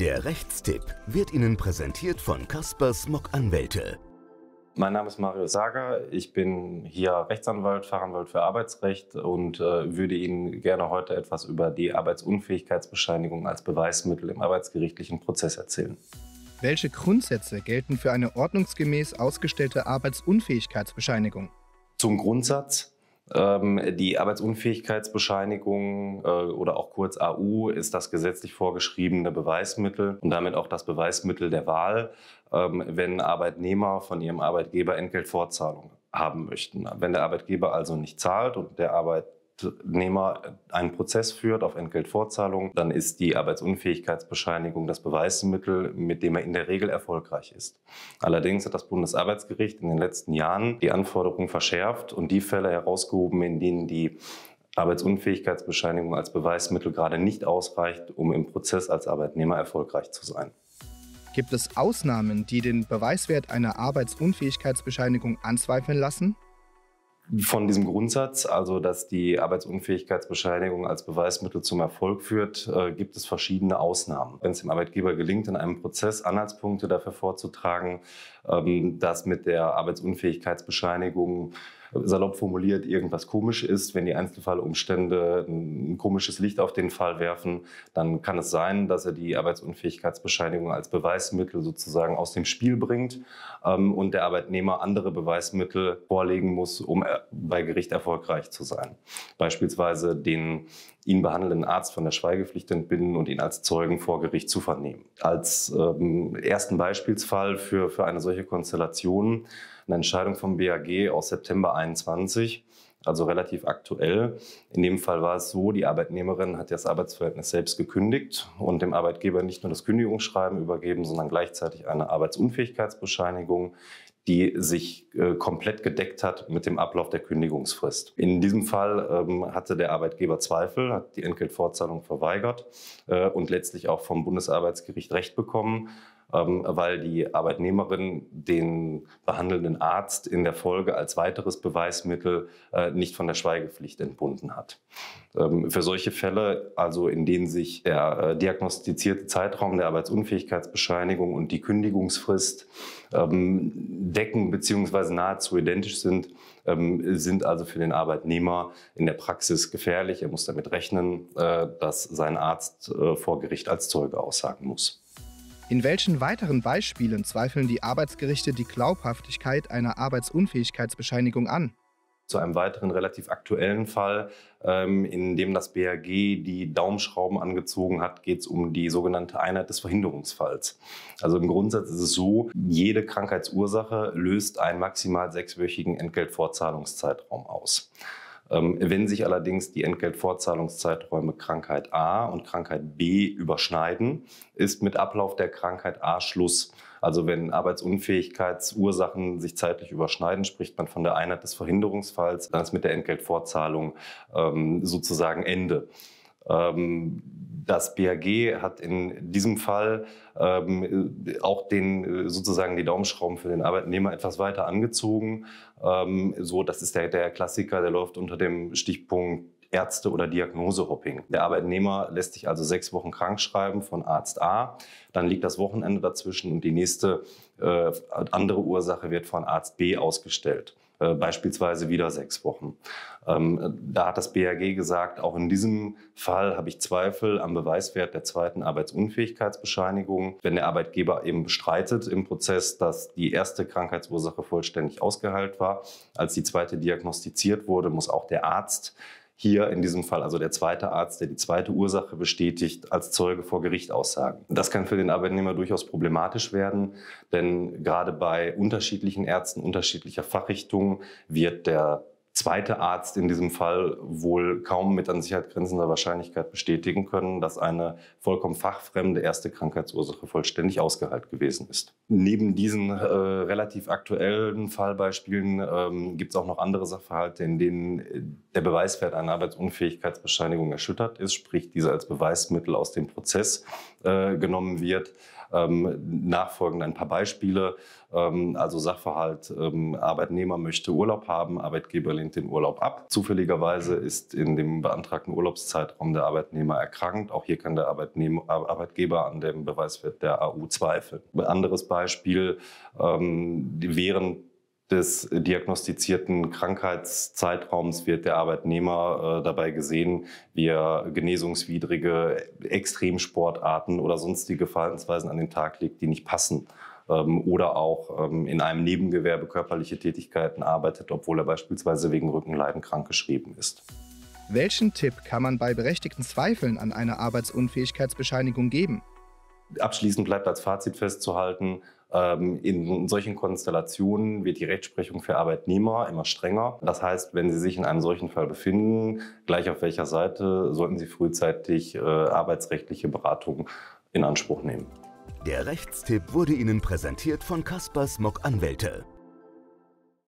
Der Rechtstipp wird Ihnen präsentiert von Kasper Smog Anwälte. Mein Name ist Mario Sager. Ich bin hier Rechtsanwalt, Fachanwalt für Arbeitsrecht und äh, würde Ihnen gerne heute etwas über die Arbeitsunfähigkeitsbescheinigung als Beweismittel im arbeitsgerichtlichen Prozess erzählen. Welche Grundsätze gelten für eine ordnungsgemäß ausgestellte Arbeitsunfähigkeitsbescheinigung? Zum Grundsatz ähm, die Arbeitsunfähigkeitsbescheinigung äh, oder auch kurz AU ist das gesetzlich vorgeschriebene Beweismittel und damit auch das Beweismittel der Wahl, ähm, wenn Arbeitnehmer von ihrem Arbeitgeber Entgeltfortzahlung haben möchten. Wenn der Arbeitgeber also nicht zahlt und der Arbeit Arbeitnehmer einen Prozess führt auf Entgeltvorzahlung, dann ist die Arbeitsunfähigkeitsbescheinigung das Beweismittel, mit dem er in der Regel erfolgreich ist. Allerdings hat das Bundesarbeitsgericht in den letzten Jahren die Anforderungen verschärft und die Fälle herausgehoben, in denen die Arbeitsunfähigkeitsbescheinigung als Beweismittel gerade nicht ausreicht, um im Prozess als Arbeitnehmer erfolgreich zu sein. Gibt es Ausnahmen, die den Beweiswert einer Arbeitsunfähigkeitsbescheinigung anzweifeln lassen? von diesem Grundsatz, also dass die Arbeitsunfähigkeitsbescheinigung als Beweismittel zum Erfolg führt, äh, gibt es verschiedene Ausnahmen. Wenn es dem Arbeitgeber gelingt, in einem Prozess Anhaltspunkte dafür vorzutragen, ähm, dass mit der Arbeitsunfähigkeitsbescheinigung salopp formuliert irgendwas komisch ist, wenn die Einzelfallumstände ein komisches Licht auf den Fall werfen, dann kann es sein, dass er die Arbeitsunfähigkeitsbescheinigung als Beweismittel sozusagen aus dem Spiel bringt ähm, und der Arbeitnehmer andere Beweismittel vorlegen muss, um äh, bei Gericht erfolgreich zu sein. Beispielsweise den ihn behandelnden Arzt von der Schweigepflicht entbinden und ihn als Zeugen vor Gericht zu vernehmen. Als ähm, ersten Beispielsfall für, für eine solche Konstellation eine Entscheidung vom BAG aus September 1 2021, also relativ aktuell. In dem Fall war es so, die Arbeitnehmerin hat das Arbeitsverhältnis selbst gekündigt und dem Arbeitgeber nicht nur das Kündigungsschreiben übergeben, sondern gleichzeitig eine Arbeitsunfähigkeitsbescheinigung, die sich äh, komplett gedeckt hat mit dem Ablauf der Kündigungsfrist. In diesem Fall ähm, hatte der Arbeitgeber Zweifel, hat die Entgeltfortzahlung verweigert äh, und letztlich auch vom Bundesarbeitsgericht Recht bekommen. Ähm, weil die Arbeitnehmerin den behandelnden Arzt in der Folge als weiteres Beweismittel äh, nicht von der Schweigepflicht entbunden hat. Ähm, für solche Fälle, also in denen sich der äh, diagnostizierte Zeitraum der Arbeitsunfähigkeitsbescheinigung und die Kündigungsfrist ähm, decken bzw. nahezu identisch sind, sind also für den Arbeitnehmer in der Praxis gefährlich. Er muss damit rechnen, äh, dass sein Arzt vor Gericht als Zeuge aussagen muss. In welchen weiteren Beispielen zweifeln die Arbeitsgerichte die Glaubhaftigkeit einer Arbeitsunfähigkeitsbescheinigung an? Zu einem weiteren relativ aktuellen Fall, ähm, in dem das BAG die Daumenschrauben angezogen hat, geht es um die sogenannte Einheit des Verhinderungsfalls. Also im Grundsatz ist es so, jede Krankheitsursache löst einen maximal sechswöchigen Entgeltvorzahlungszeitraum aus. Ähm, wenn sich allerdings die Entgeltvorzahlungszeiträume Krankheit A und Krankheit B überschneiden, ist mit Ablauf der Krankheit A Schluss. Also wenn Arbeitsunfähigkeitsursachen sich zeitlich überschneiden, spricht man von der Einheit des Verhinderungsfalls, dann ist mit der Entgeltvorzahlung ähm, sozusagen Ende. Ähm, das BAG hat in diesem Fall ähm, auch den äh, sozusagen die Daumenschrauben für den Arbeitnehmer etwas weiter angezogen. Ähm, so, das ist der, der Klassiker, der läuft unter dem Stichpunkt Ärzte- oder Diagnosehopping. Der Arbeitnehmer lässt sich also sechs Wochen krank schreiben von Arzt A, dann liegt das Wochenende dazwischen und die nächste äh, andere Ursache wird von Arzt B ausgestellt äh, beispielsweise wieder sechs Wochen. Ähm, da hat das BAG gesagt, auch in diesem Fall habe ich Zweifel am Beweiswert der zweiten Arbeitsunfähigkeitsbescheinigung. Wenn der Arbeitgeber eben bestreitet im Prozess, dass die erste Krankheitsursache vollständig ausgeheilt war, als die zweite diagnostiziert wurde, muss auch der Arzt hier in diesem Fall also der zweite Arzt, der die zweite Ursache bestätigt, als Zeuge vor Gericht aussagen. Das kann für den Arbeitnehmer durchaus problematisch werden, denn gerade bei unterschiedlichen Ärzten unterschiedlicher Fachrichtungen wird der zweite Arzt in diesem Fall wohl kaum mit an Sicherheit grenzender Wahrscheinlichkeit bestätigen können, dass eine vollkommen fachfremde erste Krankheitsursache vollständig ausgeheilt gewesen ist. Neben diesen äh, relativ aktuellen Fallbeispielen ähm, gibt es auch noch andere Sachverhalte, in denen äh, der Beweiswert einer Arbeitsunfähigkeitsbescheinigung erschüttert ist, sprich diese als Beweismittel aus dem Prozess äh, genommen wird. Ähm, nachfolgend ein paar Beispiele, ähm, also Sachverhalt, ähm, Arbeitnehmer möchte Urlaub haben, Arbeitgeber lehnt den Urlaub ab. Zufälligerweise ist in dem beantragten Urlaubszeitraum der Arbeitnehmer erkrankt. Auch hier kann der Arbeitgeber an dem Beweiswert der AU zweifeln. Ein anderes Beispiel, ähm, während des diagnostizierten Krankheitszeitraums wird der Arbeitnehmer äh, dabei gesehen, wie er genesungswidrige Extremsportarten oder sonstige Verhaltensweisen an den Tag legt, die nicht passen. Ähm, oder auch ähm, in einem Nebengewerbe körperliche Tätigkeiten arbeitet, obwohl er beispielsweise wegen Rückenleiden krankgeschrieben ist. Welchen Tipp kann man bei berechtigten Zweifeln an einer Arbeitsunfähigkeitsbescheinigung geben? Abschließend bleibt als Fazit festzuhalten, ähm, in solchen Konstellationen wird die Rechtsprechung für Arbeitnehmer immer strenger. Das heißt, wenn Sie sich in einem solchen Fall befinden, gleich auf welcher Seite, sollten Sie frühzeitig äh, arbeitsrechtliche Beratung in Anspruch nehmen. Der Rechtstipp wurde Ihnen präsentiert von Kaspers Mock Anwälte.